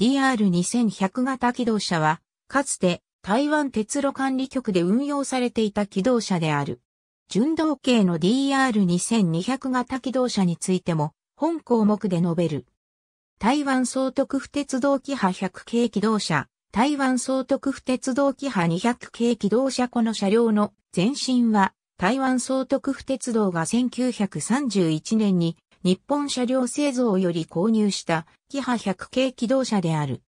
DR2100 型機動車は、かつて台湾鉄路管理局で運用されていた機動車である。純道系の DR2200 型機動車についても、本項目で述べる。台湾総督府鉄道機派100系機動車、台湾総督府鉄道機派200系機動車この車両の前身は、台湾総督府鉄道が1931年に日本車両製造より購入したキハ100系機動車である。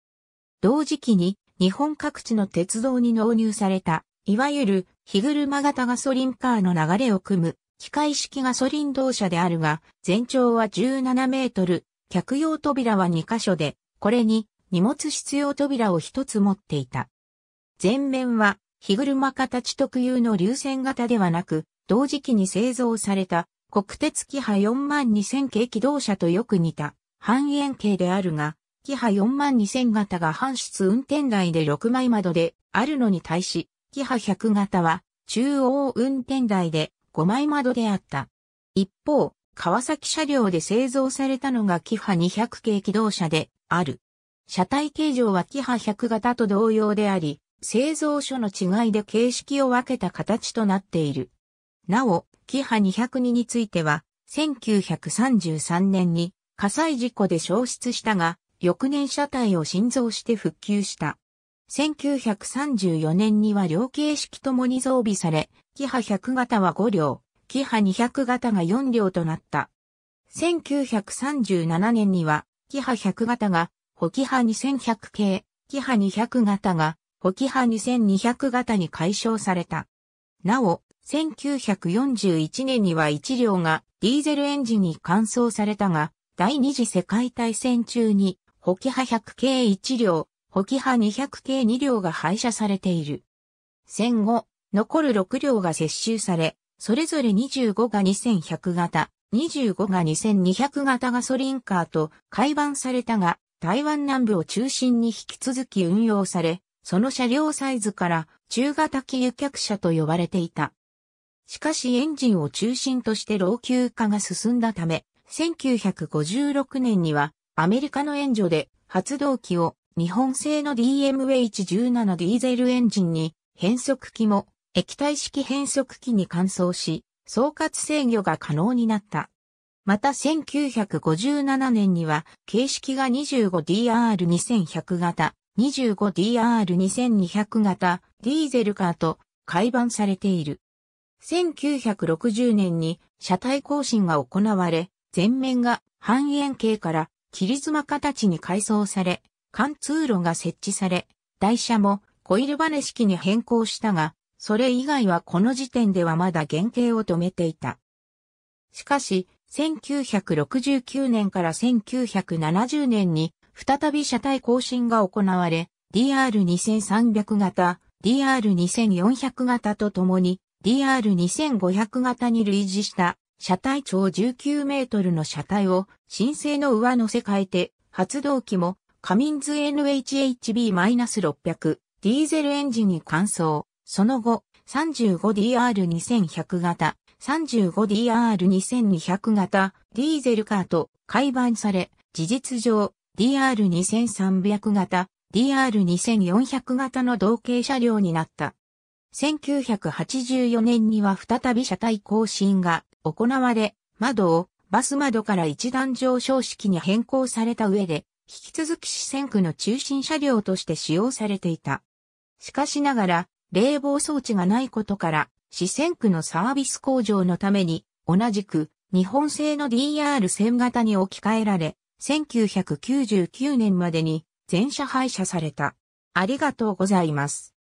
同時期に日本各地の鉄道に納入された、いわゆる日車型ガソリンカーの流れを組む機械式ガソリン動車であるが、全長は17メートル、客用扉は2箇所で、これに荷物必要扉を1つ持っていた。前面は、日車形特有の流線型ではなく、同時期に製造された国鉄キハ4万2000系機動車とよく似た半円形であるが、キハ4万2000型が半室運転台で6枚窓であるのに対し、キハ100型は中央運転台で5枚窓であった。一方、川崎車両で製造されたのがキハ200系機動車である。車体形状はキハ100型と同様であり、製造所の違いで形式を分けた形となっている。なお、キハ202については、1933年に火災事故で消失したが、翌年車体を新造して復旧した。1934年には両形式ともに増備され、キハ100型は5両、キハ200型が4両となった。1937年には、キハ100型が、ホキハ2100系、キハ200型が、ホキハ2200型に解消された。なお、1941年には1両がディーゼルエンジンに換装されたが、第二次世界大戦中に、ホキハ100系1両、ホキハ200系2両が廃車されている。戦後、残る6両が接収され、それぞれ25が2100型、25が2200型ガソリンカーと改版されたが、台湾南部を中心に引き続き運用され、その車両サイズから中型機輸客車と呼ばれていた。しかしエンジンを中心として老朽化が進んだため、1956年にはアメリカの援助で発動機を日本製の DMH17 ディーゼルエンジンに変速機も液体式変速機に換装し、総括制御が可能になった。また1957年には形式が 25DR2100 型、25DR2200 型ディーゼルカーと改版されている。1960年に車体更新が行われ、前面が半円形から切妻形に改装され、貫通路が設置され、台車もコイルバネ式に変更したが、それ以外はこの時点ではまだ原型を止めていた。しかし、1969年から1970年に再び車体更新が行われ、DR2300 型、DR2400 型とともに DR2500 型に類似した車体長19メートルの車体を新製の上乗せ替えて、発動機もカミンズ NHHB-600 ディーゼルエンジンに換装。その後、35DR2100 型、35DR2200 型、ディーゼルカーと改版され、事実上、DR2300 型、DR2400 型の同型車両になった。1984年には再び車体更新が行われ、窓をバス窓から一段上昇式に変更された上で、引き続き四川区の中心車両として使用されていた。しかしながら、冷房装置がないことから、四川区のサービス工場のために、同じく日本製の DR1000 型に置き換えられ、1999年までに全車廃車された。ありがとうございます。